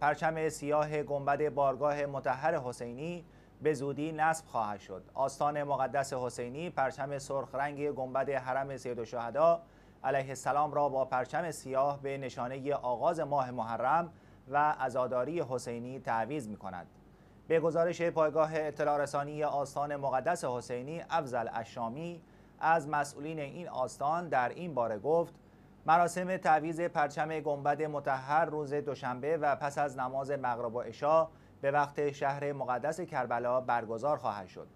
پرچم سیاه گنبد بارگاه متحر حسینی به زودی نصب خواهد شد آستان مقدس حسینی پرچم سرخ رنگ گنبد حرم سید و شهدا علیه السلام را با پرچم سیاه به نشانه آغاز ماه محرم و ازاداری حسینی تعویض می کند به گزارش پایگاه اطلاع رسانی آستان مقدس حسینی افضل اشامی از مسئولین این آستان در این باره گفت مراسم تعویز پرچم گنبد متحر روز دوشنبه و پس از نماز مغرب و عشا به وقت شهر مقدس کربلا برگزار خواهد شد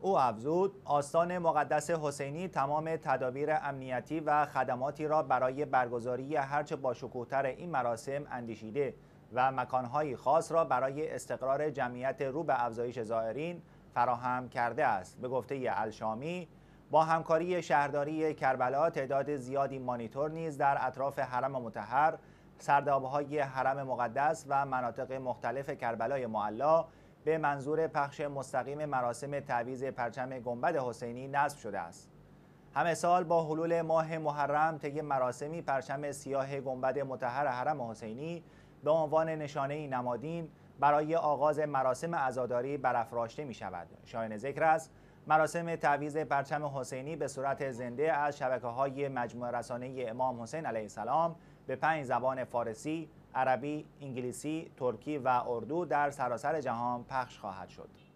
او افزود آستان مقدس حسینی تمام تدابیر امنیتی و خدماتی را برای برگزاری هرچه با شکوهتر این مراسم اندیشیده و مکانهایی خاص را برای استقرار جمعیت رو به افزایش زائرین فراهم کرده است به گفته الشامی با همکاری شهرداری کربلا تعداد زیادی مانیتور نیز در اطراف حرم متحر سردابهای حرم مقدس و مناطق مختلف کربلای معلا به منظور پخش مستقیم مراسم تعویز پرچم گنبد حسینی نصب شده است. همه سال با حلول ماه محرم طی مراسمی پرچم سیاه گنبد متحر حرم حسینی به عنوان نشانه نمادین برای آغاز مراسم عزاداری برافراشته می شود. شاین ذکر است مراسم تعویز پرچم حسینی به صورت زنده از شبکه های مجموعه رسانه امام حسین علیه السلام به پنج زبان فارسی، عربی، انگلیسی، ترکی و اردو در سراسر جهان پخش خواهد شد.